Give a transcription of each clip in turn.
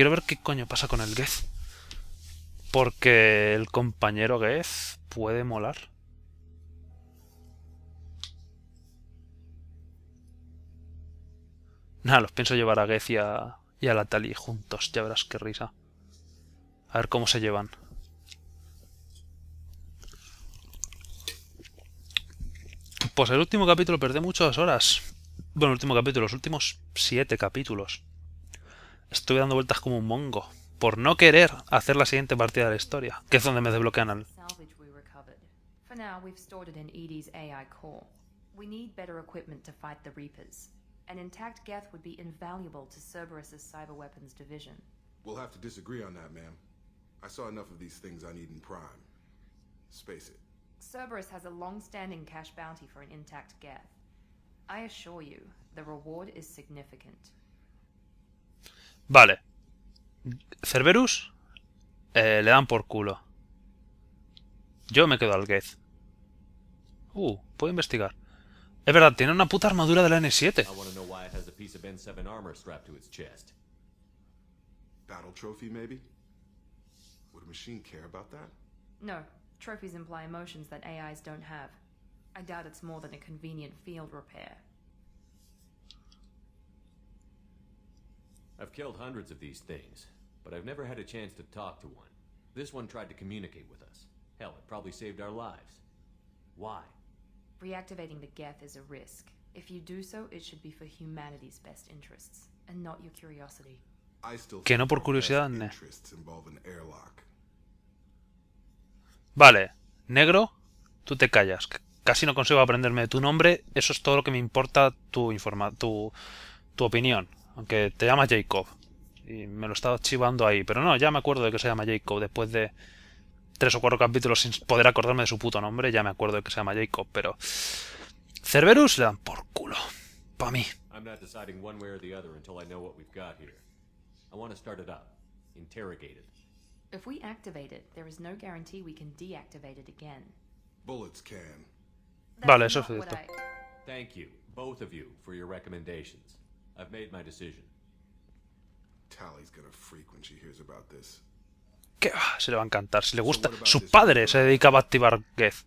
quiero ver qué coño pasa con el Geth. Porque el compañero Geth puede molar. Nada, los pienso llevar a Geth y a, la juntos, ya verás qué risa. A ver cómo se llevan. Pues el último capítulo perdí muchas horas. Bueno, el último capítulo, los últimos siete capítulos. estuve dando vueltas como un mongo por no querer hacer la siguiente partida de la historia, que es donde me desbloquean al... We need better equipment to fight the Reapers. An intact Geth would be invaluable to Cerberus's cyber weapons division. We'll have to disagree on that, ma'am. I saw enough of these things I need in Prime. Space it. Cerberus has a long-standing cash bounty for an intact Geth. I assure you, the reward is significant. Vale. Cerberus eh, le dan por culo. Yo me quedo al Geth. Uh, puedo investigar. Es verdad, tiene una puta armadura de la N7. Battle trophy, maybe? Would a machine care about that? No. Trophies imply emotions that AIs don't have. I doubt it's more than a convenient field repair. I've killed hundreds of these things, but I've never had a chance to talk to one. This one tried to communicate with us. Hell, it probably saved our lives. Why? Reactivating the Geth is a risk. If you do so, it should be for humanity's best interests, and not your curiosity. que no por curiosidad, Vale, negro, tú te callas. Casi no consigo aprenderme tu nombre, eso es todo lo que me importa tu, tu opinión aunque te llama Jacob. Y me lo estaba chivando ahí, pero no, ya me acuerdo de que se llama Jacob. Después de tres o cuatro capítulos sin poder acordarme de su puto nombre, ya me acuerdo de que se llama Jacob, pero... Cerberus le dan por culo. Pa' mí. I'm not deciding one way or the other until I know what we've got here. I want to start it up. Interrogate it. If we activate it, there is no guarantee we can deactivate it again. Bullets can. That's vale, eso es cierto. I... Thank you, both of you, for your recommendations. I've made my decision. Tally's gonna freak when she hears about this. Que, ah, se le va a encantar, si le gusta. Su padre se dedicaba a activar Geth.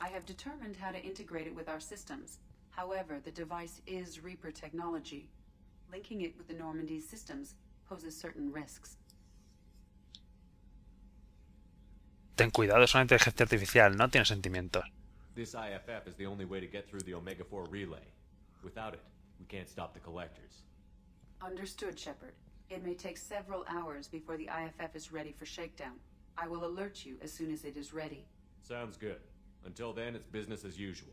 I have determined how to integrate it with our systems. However, the device is Reaper technology. Linking it with the Normandy systems poses certain risks. Ten cuidado, es una inteligencia artificial, no tiene sentimientos. This IFF is the only way to get through the Omega 4 relay. Without it, we can't stop the collectors. Understood, Shepard. It may take several hours before the IFF is ready for shakedown. I will alert you as soon as it is ready. Sounds good. Until then, it's business as usual.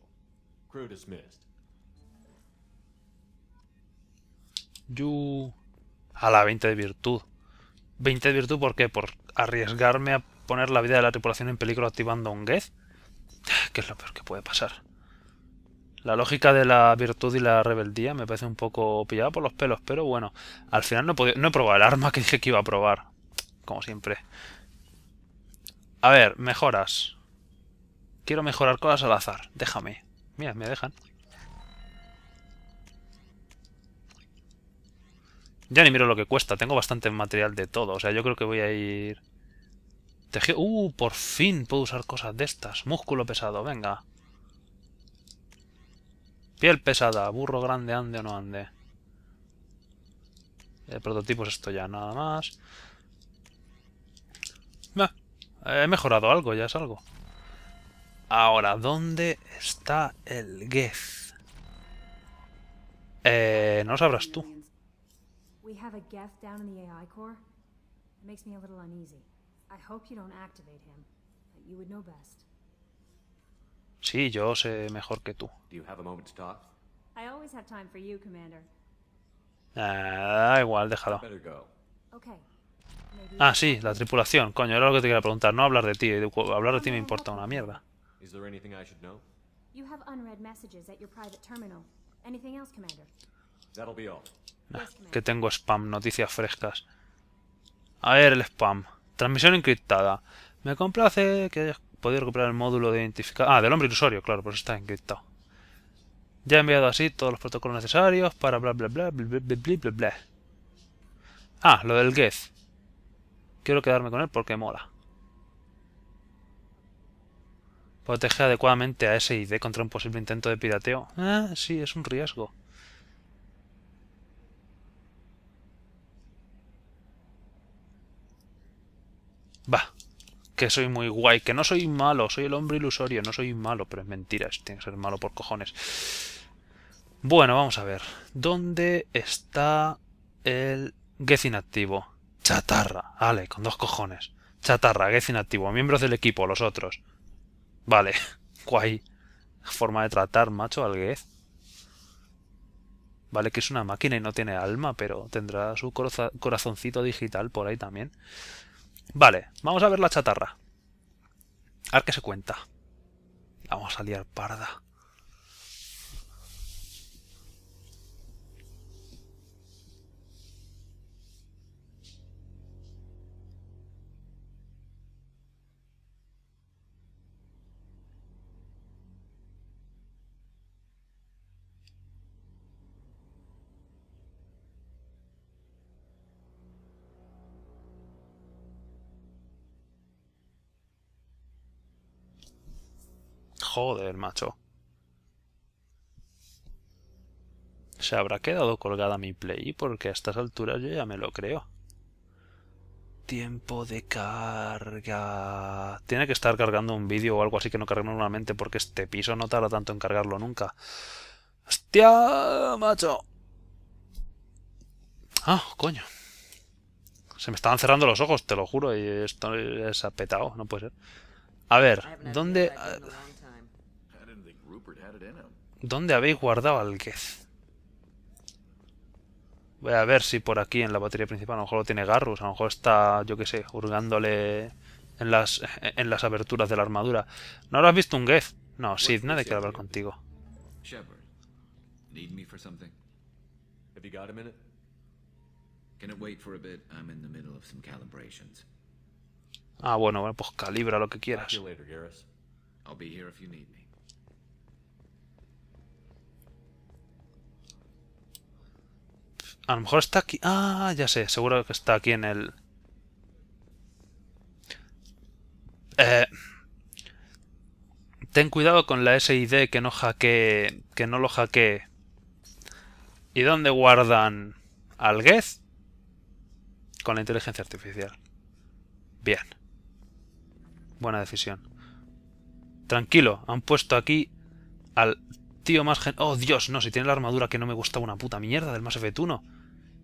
Crew dismissed. Yo A la 20 de virtud. 20 de virtud, ¿por qué? ¿Por arriesgarme a poner la vida de la tripulación en peligro activando un Geth? Que es lo peor que puede pasar. La lógica de la virtud y la rebeldía me parece un poco pillada por los pelos, pero bueno, al final no he, no probado el arma que dije que iba a probar, como siempre. A ver, mejoras. Quiero mejorar cosas al azar, déjame. Mira, me dejan. Ya ni miro lo que cuesta, tengo bastante material de todo, o sea, yo creo que voy a ir... Tejido... ¡Uh! Por fin puedo usar cosas de estas. Músculo pesado, venga. Piel pesada, burro grande, ande o no ande. El prototipo es esto ya, nada más. Nah, he mejorado algo, ya es algo. Ahora, ¿dónde está el Geth? Eh, no lo sabrás tú. Makes me a little uneasy. I hope you don't activate him, but you would know best. Sí, yo sé mejor que tú. Ah, igual, déjalo. Ah, sí, la tripulación. Coño, era lo que te quería preguntar. No hablar de ti. Eh, hablar de ti me importa una mierda. que tengo spam, noticias frescas. A ver el spam. Transmisión encriptada. Me complace que hayas podido recuperar el módulo de identificación. Ah, del hombre ilusorio, claro, eso está encriptado. Ya he enviado así todos los protocolos necesarios para bla bla bla bla bla bla bla bla. Ah, lo del Geth. Quiero quedarme con él porque mola. Protege adecuadamente a ese SID contra un posible intento de pirateo. Ah, sí, es un riesgo. Va que soy muy guay, que no soy malo, soy el hombre ilusorio, no soy malo, pero es mentira, tiene que ser malo por cojones. Bueno, vamos a ver. ¿Dónde está el Gez inactivo? Chatarra. Vale, con dos cojones. Chatarra, Gez inactivo. Miembros del equipo, los otros. Vale. Guay. Forma de tratar, macho, al Gez. Vale, que es una máquina y no tiene alma, pero tendrá su corazoncito digital por ahí también. Vale, vamos a ver la chatarra. A ver qué se cuenta. Vamos a liar parda. Joder, macho. Se habrá quedado colgada mi play porque a estas alturas yo ya me lo creo. Tiempo de carga. Tiene que estar cargando un vídeo o algo así que no cargue normalmente porque este piso no tarda tanto en cargarlo nunca. ¡Hostia, macho! Ah, coño. Se me estaban cerrando los ojos, te lo juro, y esto es apetado, no puede ser. A ver, ¿dónde... ¿Dónde habéis guardado al Geth? Voy a ver si por aquí en la batería principal a lo mejor lo tiene Garrus, a lo mejor está, yo qué sé, hurgándole en las, en las aberturas de la armadura. ¿No has visto un Geth? No, Sid, nada quiere hablar contigo. Ah, bueno, bueno, pues calibra lo que quieras. I'll A lo mejor está aquí... Ah, ya sé, seguro que está aquí en el... Eh, ten cuidado con la SID que no hackee, que no lo hackee. ¿Y dónde guardan al Con la inteligencia artificial. Bien. Buena decisión. Tranquilo, han puesto aquí al tío más gen... Oh, Dios, no, si tiene la armadura que no me gusta una puta mierda del más f 1.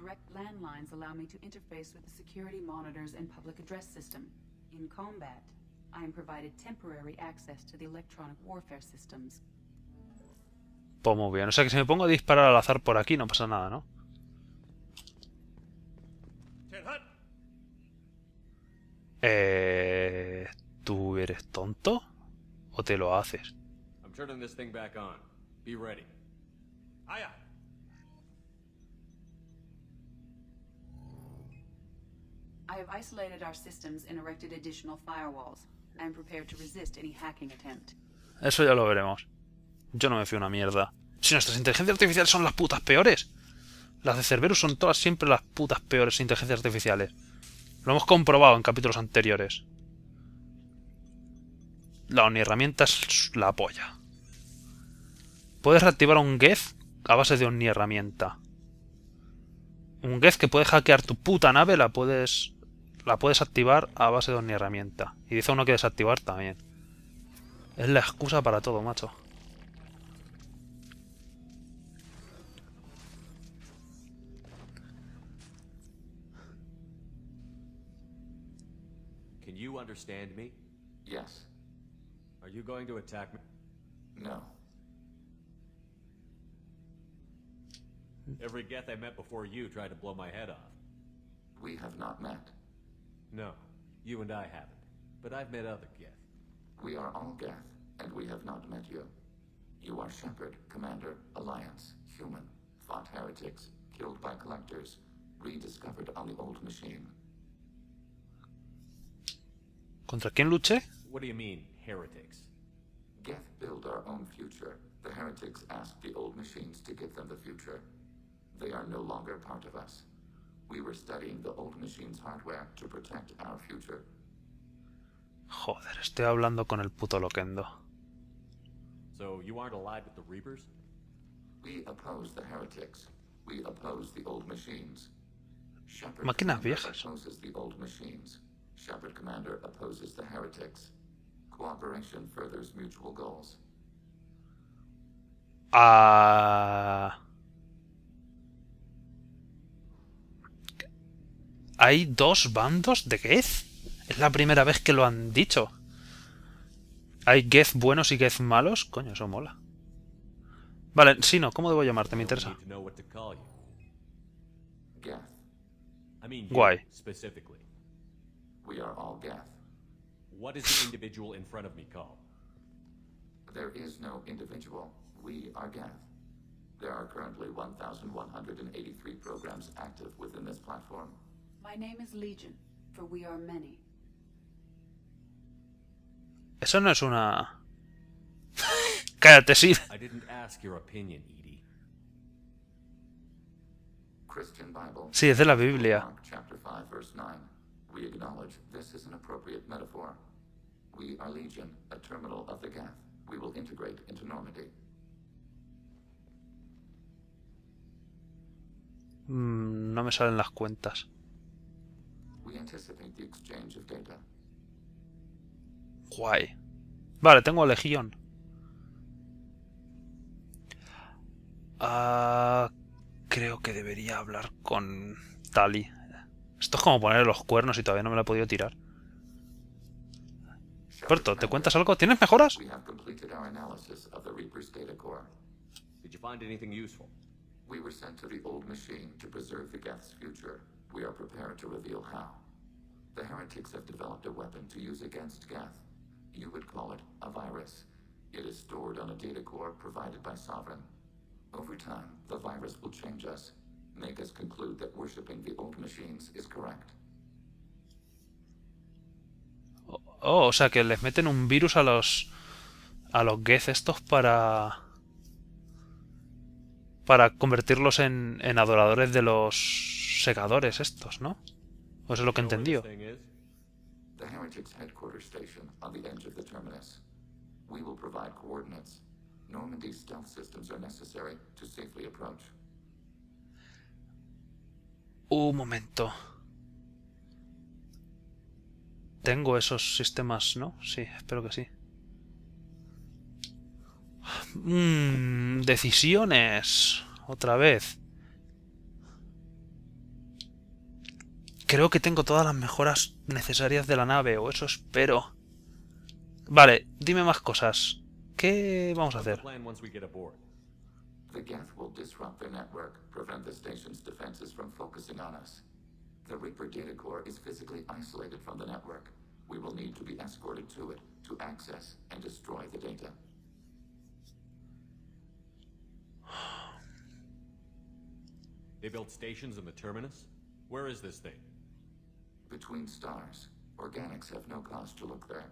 direct landlines allow me to interface with the security monitors and public address system. In combat, I am provided temporary access to the electronic warfare systems. Pues muy bien, o sea que si me pongo a disparar al azar por aquí no pasa nada, ¿no? Eh... ¿Tú eres tonto? ¿O te lo haces? I'm turning this thing back on. Be ready. Aye, aye. erected firewalls. Eso ya lo veremos. Yo no me fío una mierda. Si nuestras inteligencias artificiales son las putas peores. Las de Cerberus son todas siempre las putas peores inteligencias artificiales. Lo hemos comprobado en capítulos anteriores. La herramienta es la polla. Puedes reactivar un Geth a base de herramienta. Un Geth que puede hackear tu puta nave, la puedes la puedes activar a base de una herramienta. Y dice uno que desactivar también. Es la excusa para todo, macho. Can you understand me? Yes. Are you going to attack me? No. Every Geth I met before you tried to blow my head off. We have not met. No, you and I haven't. But I've met other Geth. We are all Geth, and we have not met you. You are Shepherd, Commander, Alliance, Human, fought heretics, killed by collectors, rediscovered on the old machine. ¿Contra quién luché? What do you mean, heretics? Geth build our own future. The heretics asked the old machines to give them the future. They are no longer part of us. We were studying the old machine's hardware to protect our future. Joder, estoy hablando con el puto Loquendo. So you aren't allied with the Reapers? We oppose the heretics. We oppose the old machines. Shepherd Máquinas viejas. opposes the old machines. Shepard Commander opposes the heretics. Cooperation furthers mutual goals. Ah. Uh... ¿Hay dos bandos de Geth? Es la primera vez que lo han dicho. ¿Hay Geth buenos y Geth malos? Coño, eso mola. Vale, si no, ¿cómo debo llamarte? Me interesa. Guay. What is the individual in front of me called? There is no individual. We are Geth. There are currently 1,183 programs active within this platform. Mi nombre es una... Cállate, Sid. I didn't No your opinion, Edie. Christian Bible. Sí, es de la Biblia. Chapter 5, verse 9. We que esta es una appropriate metaphor. We Legion, un terminal de the Gath. We will integrate into Normandy. Mm, no me salen las cuentas. We anticipate the exchange of data. Guay. Vale, tengo legión. Uh, creo que debería hablar con Tali. Esto es como poner los cuernos y todavía no me la he podido tirar. Berto, ¿te cuentas algo? ¿Tienes mejoras? Did you find anything useful? We were sent to the old machine to preserve the Geth's future. We are prepared to reveal how. The heretics have developed a weapon to use against Geth. You would call it a virus. It is stored on a data core provided by Sovereign. Over time, the virus will change us, make us conclude that worshipping the old machines is correct. Oh, o sea que les meten un virus a los a los Geth estos para para convertirlos en, en adoradores de los Segadores estos, ¿no? Pues es lo que entendió. Un momento. Tengo esos sistemas, ¿no? Sí, espero que sí. Hmm, decisiones. Otra vez. Creo que tengo todas las mejoras necesarias de la nave, o eso espero. Vale, dime más cosas. ¿Qué vamos a hacer? The Geth will disrupt their network, prevent the station's defenses from focusing on us. The Reaper data core is physically isolated from the network. We will need to be escorted to it to access and destroy the data. They built stations in the terminus? Where is this thing? between stars. Organics have no cause to look there.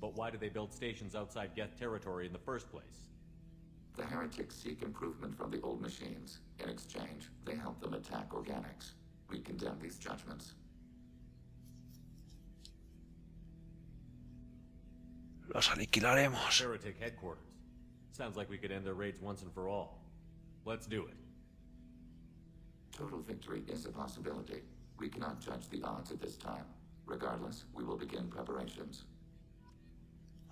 But why do they build stations outside Geth territory in the first place? The heretics seek improvement from the old machines. In exchange, they help them attack organics. We condemn these judgments. Los aniquilaremos. Heretic headquarters. Sounds like we could end their raids once and for all. Let's do it. Total victory is a possibility. We cannot judge the odds at this time. Regardless, we will begin preparations.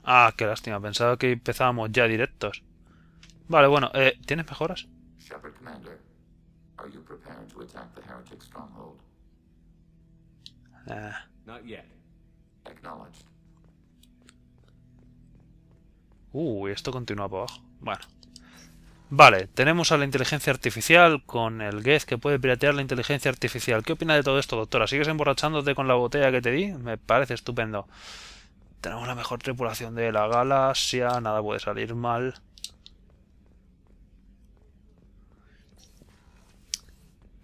Ah, qué lástima. Pensaba que empezábamos ya directos. Vale, bueno, eh, ¿tienes mejoras? Shepard Commander, are you prepared to attack the heretic stronghold? Ah. Not yet. Acknowledged. Uh, esto continúa por abajo. Bueno. Vale, tenemos a la inteligencia artificial con el Geth que puede piratear la inteligencia artificial. ¿Qué opina de todo esto, doctora? ¿Sigues emborrachándote con la botella que te di? Me parece estupendo. Tenemos la mejor tripulación de la galaxia, nada puede salir mal.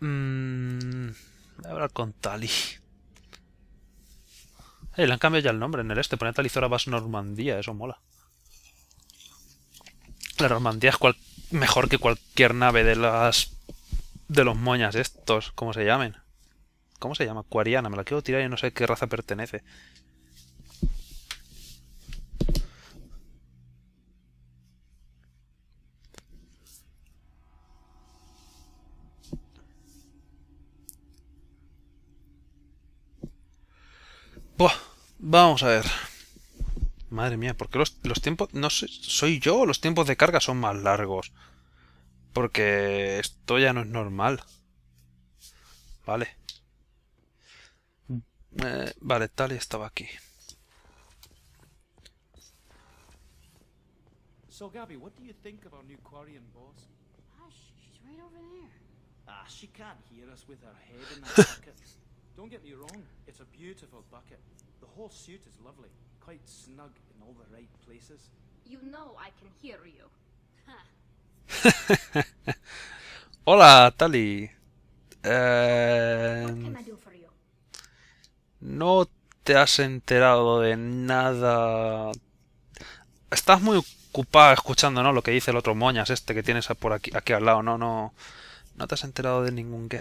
Mmm. Voy a hablar con Tali. Eh, le han cambiado ya el nombre en el este. Pone Talizora Vas Normandía, eso mola. La Normandía es cual mejor que cualquier nave de las de los moñas estos, como se llamen. ¿Cómo se llama? Cuariana, me la quiero tirar y no sé qué raza pertenece. Buah, vamos a ver. Madre mía, ¿por qué los, tiempos... no soy yo los tiempos de carga son más largos? Porque esto ya no es normal. Vale. Eh, vale, tal y estaba aquí. So Gabby, what do you think of our new Quarian boss? Hush, ah, she's right over there. Ah, she can't hear us with her head in that bucket. Don't get me wrong, it's a beautiful bucket. The whole suit is lovely quite snug in all the right places. You know I can hear you. Hola, Tali. Eh, no te has enterado de nada. Estás muy ocupada escuchando, ¿no? Lo que dice el otro moñas este que tienes por aquí, aquí al lado, ¿no? No, no te has enterado de ningún que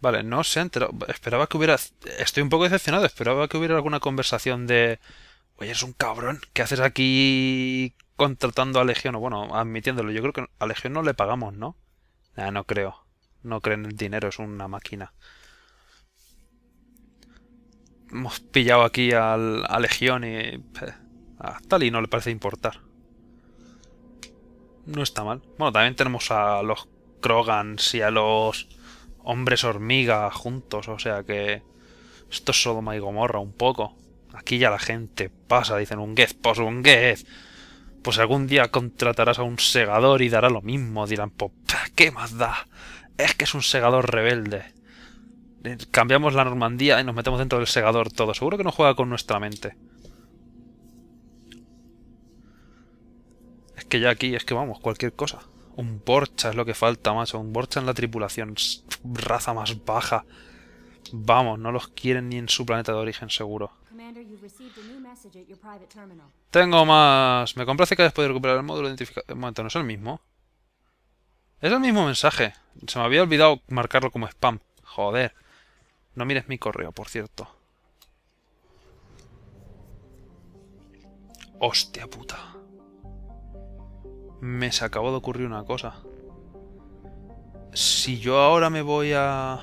Vale, no sé, Esperaba que hubiera. Estoy un poco decepcionado. Esperaba que hubiera alguna conversación de. Oye, es un cabrón. ¿Qué haces aquí contratando a Legión? O bueno, admitiéndolo. Yo creo que a Legión no le pagamos, ¿no? no creo. No creen el dinero, es una máquina. Hemos pillado aquí a Legión y. Eh, a tal y no le parece importar. No está mal. Bueno, también tenemos a los Krogans y a los hombres hormiga juntos, o sea que esto es Sodoma y Gomorra un poco. Aquí ya la gente pasa, dicen un guez, pues un guez. Pues algún día contratarás a un segador y dará lo mismo, dirán, pues ¿qué más da? Es que es un segador rebelde. Eh, cambiamos la Normandía y nos metemos dentro del segador todo. Seguro que no juega con nuestra mente. Es que ya aquí, es que vamos, cualquier cosa. Un Borcha es lo que falta, macho. Un Borcha en la tripulación. Raza más baja. Vamos, no los quieren ni en su planeta de origen, seguro. Tengo más. Me complace que hayas podido recuperar el módulo de Un momento, no es el mismo. Es el mismo mensaje. Se me había olvidado marcarlo como spam. Joder. No mires mi correo, por cierto. Hostia puta me se acabó de ocurrir una cosa. Si yo ahora me voy a...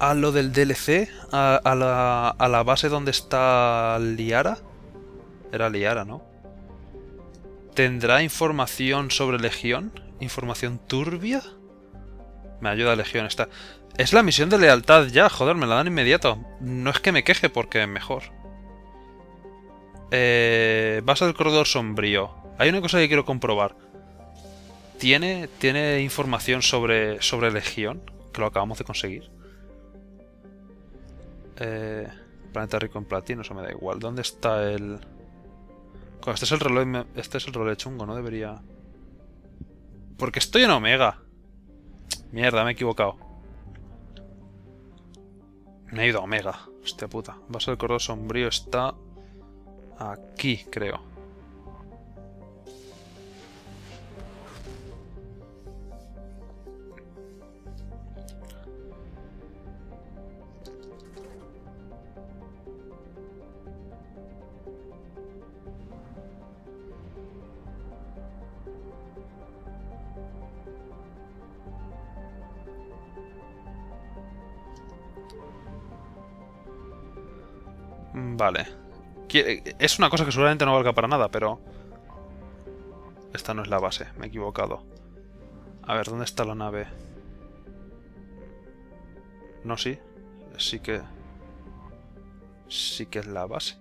A lo del DLC, a, la, a la base donde está Liara. Era Liara, ¿no? ¿Tendrá información sobre Legión? ¿Información turbia? Me ayuda Legión esta. Es la misión de lealtad ya, joder, me la dan inmediato. No es que me queje porque mejor. Eh, vas al corredor sombrío. Hay una cosa que quiero comprobar. ¿Tiene, tiene información sobre, sobre Legión? Que lo acabamos de conseguir. Eh, planeta rico en platino, eso me da igual. ¿Dónde está el...? Este es el reloj, este es el chungo, no debería... Porque estoy en Omega. Mierda, me he equivocado. Me he ido a Omega. Hostia puta. Vaso el Cordón Sombrío está... Aquí, creo. Vale. Es una cosa que seguramente no valga para nada, pero... Esta no es la base, me he equivocado. A ver, ¿dónde está la nave? No, sí. Sí que... Sí que es la base.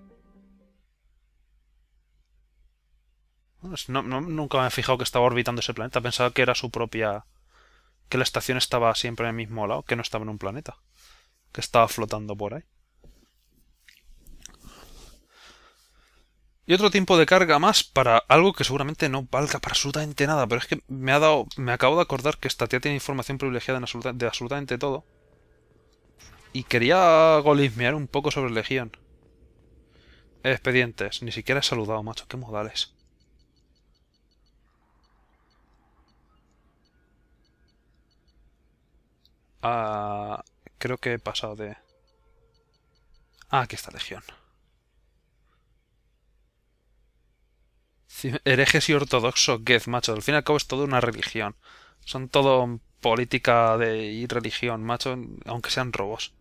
No, nunca me he fijado que estaba orbitando ese planeta. Pensaba que era su propia... Que la estación estaba siempre en el mismo lado, que no estaba en un planeta. Que estaba flotando por ahí. Y otro tiempo de carga más para algo que seguramente no valga para absolutamente nada, pero es que me ha dado. Me acabo de acordar que esta tía tiene información privilegiada de absolutamente todo. Y quería golismear un poco sobre Legión. Expedientes. Ni siquiera he saludado, macho. Qué modales. Ah, creo que he pasado de... Ah, aquí está Legión. herejes y ortodoxo Geth, macho. Al fin y al cabo es todo una religión. Son todo política de, y religión, macho, aunque sean robos.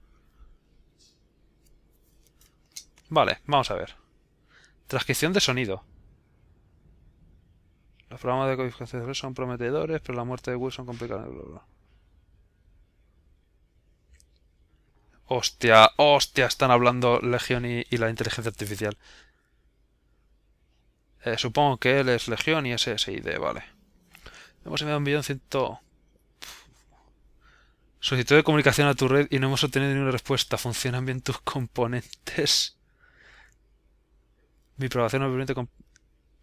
Vale, vamos a ver. Transcripción de sonido. Los programas de codificación son prometedores, pero la muerte de Wilson complica... el Hostia, hostia, están hablando Legion y la inteligencia artificial. Eh, supongo que él es Legión y ese e vale. Hemos enviado un millón ciento... Solicitud de comunicación a tu red y no hemos obtenido ninguna respuesta. ¿Funcionan bien tus componentes? Mi aprobación no permite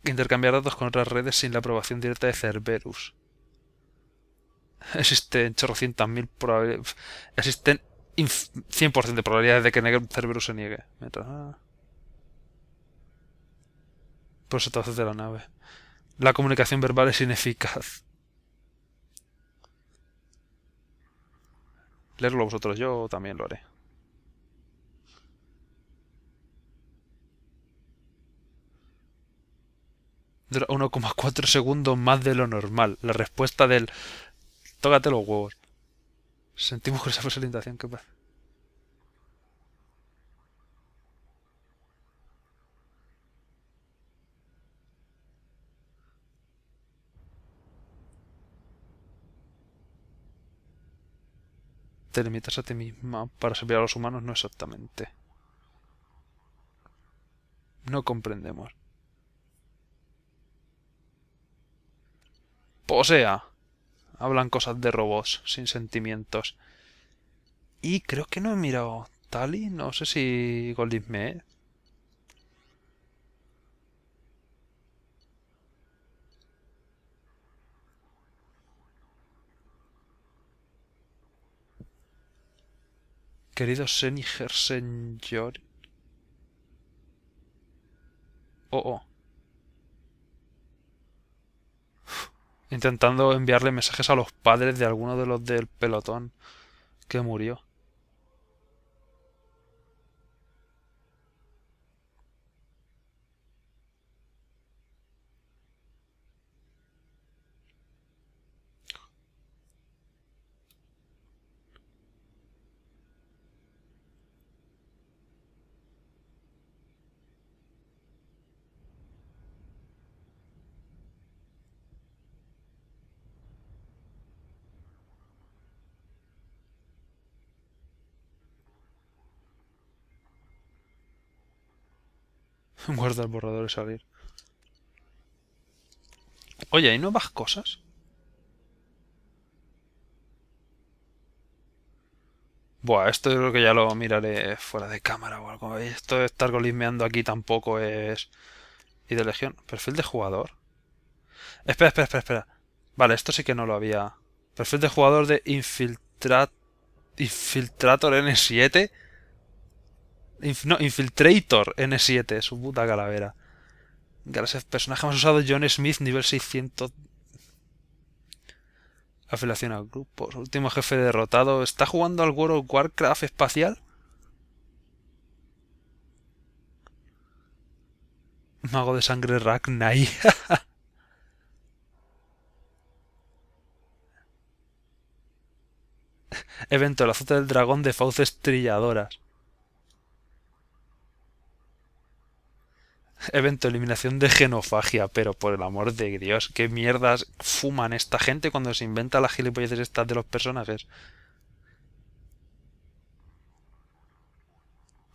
intercambiar datos con otras redes sin la aprobación directa de Cerberus. Existen chorrocientas mil probabilidades... Existen 100% de probabilidades de que Cerberus se niegue. Ah por los de la nave. La comunicación verbal es ineficaz. Leerlo vosotros, yo también lo haré. Dura 1,4 segundos más de lo normal. La respuesta del... Tócate los huevos. Sentimos con esa presentación que pasa. te limitas a ti misma para servir a los humanos, no exactamente. No comprendemos. Posea. Hablan cosas de robots, sin sentimientos. Y creo que no he mirado Tali, no sé si Goldisme Querido Seniger Oh, oh. Intentando enviarle mensajes a los padres de alguno de los del pelotón que murió. Guarda el borrador y salir. Oye, ¿hay nuevas cosas? Buah, esto yo creo que ya lo miraré fuera de cámara o algo. Esto de estar golismeando aquí tampoco es... ¿Y de legión? ¿Perfil de jugador? Espera, espera, espera, espera. Vale, esto sí que no lo había... Perfil de jugador de infiltrat... Infiltrator N7 no, Infiltrator N7, su puta calavera. Gracias, personaje más usado, John Smith, nivel 600. Afiliación al grupo. último jefe derrotado. ¿Está jugando al World of Warcraft espacial? Mago de sangre Ragnai. Evento, el azote del dragón de fauces trilladoras. evento eliminación de genofagia, pero por el amor de Dios, qué mierdas fuman esta gente cuando se inventa las gilipolleces estas de los personajes.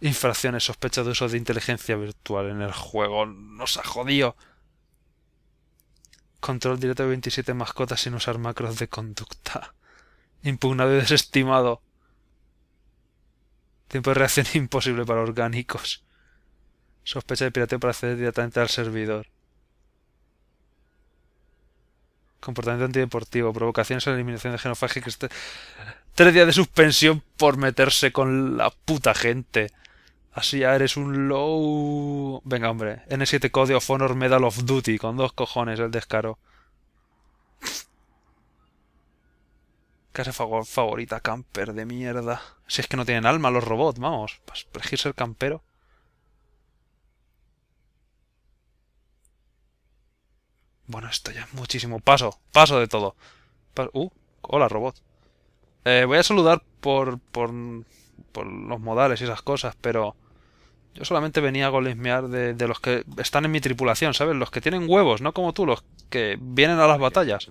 Infracciones, sospecha de uso de inteligencia virtual en el juego. Nos ha jodido. Control directo de 27 mascotas sin usar macros de conducta. Impugnado y desestimado. Tiempo de reacción imposible para orgánicos sospecha de pirateo para acceder directamente al servidor. Comportamiento antideportivo, provocaciones a la eliminación de genofagia Tres días de suspensión por meterse con la puta gente. Así ya eres un low... Venga, hombre. N7 Code of Honor Medal of Duty. Con dos cojones el descaro. Casa favorita, camper de mierda. Si es que no tienen alma los robots, vamos. Para elegir ser campero. Bueno, esto ya es muchísimo. Paso, paso de todo. Uh, hola, robot. Eh, voy a saludar por, por, por los modales y esas cosas, pero... Yo solamente venía a golismear de, de, los que están en mi tripulación, ¿sabes? Los que tienen huevos, no como tú, los que vienen a las batallas.